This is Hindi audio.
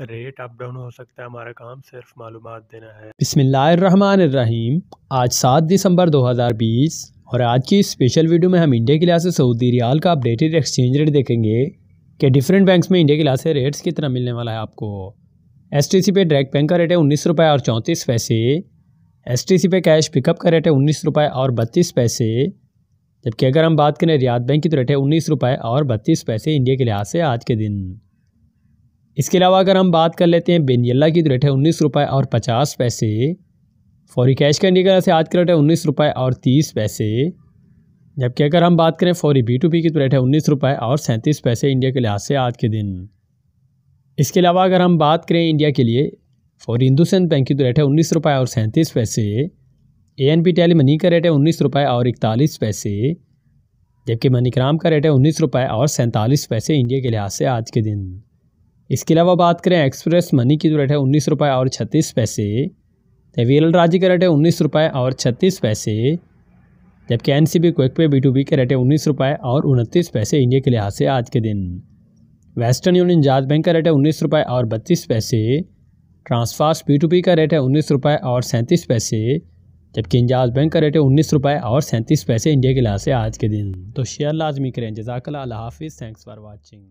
रेट अप डाउन हो सकता है हमारा काम सिर्फ मालूम देना है रहीम आज सात दिसंबर 2020 और आज की स्पेशल वीडियो में हम इंडिया के लिहाज से सऊदी रियाल का अपडेटेड एक्सचेंज रेट देखेंगे कि डिफरेंट बैंक्स में इंडिया के लिहाज से रेट्स कितना मिलने वाला है आपको एस टी सी पे डायरेक्ट बैंक का रेट है उन्नीस रुपये और चौंतीस पैसे एस टी सी पे कैश पिकअप का रेट है उन्नीस रुपये और बत्तीस पैसे जबकि अगर हम बात करें रियाद बैंक की तो रेट है उन्नीस रुपये और बत्तीस पैसे इंडिया के लिहाज से आज के दिन इसके अलावा अगर हम बात कर लेते हैं बेनियला की तो रेट है उन्नीस रुपये और पचास पैसे फौरी कैश का इंडिकेटर से आज का रेट है उन्नीस रुपये और तीस पैसे जबकि अगर हम बात करें फौरी बी टू बी की तो रेट है उन्नीस रुपये और सैंतीस पैसे इंडिया के लिहाज से आज के दिन इसके अलावा अगर हम बात करें इंडिया के लिए फ़ौरी हिंदुस्तान बैंक की तो रेट है उन्नीस रुपये और सैंतीस पैसे A N P tele money का रेट है उन्नीस रुपये और इकतालीस पैसे जबकि मनीग्राम का रेट है उन्नीस रुपये और सैंतालीस पैसे इंडिया के लिहाज से आज के दिन इसके अलावा बात करें एक्सप्रेस मनी की जो तो रेट है उन्नीस रुपये और छत्तीस पैसे वीएल तो राज्य का रेट है उन्नीस रुपये और छत्तीस पैसे जबकि N C B quick pay B to B का रेट है उन्नीस रुपये और उनतीस पैसे इंडिया के लिहाज से आज के दिन वेस्टर्न यूनियन जात बैंक का रेट है उन्नीस रुपये और बत्तीस पैसे ट्रांसफास्ट पी टू पी का रेट है उन्नीस रुपये और सैंतीस पैसे जबकि इंजाज बैंक का रेट है उन्नीस रुपये और सैंतीस पैसे इंडिया के लिहाज से आज के दिन तो शेयर लाजमी करें जजाकला हाफिज़ थैंक्स फॉर वॉचिंग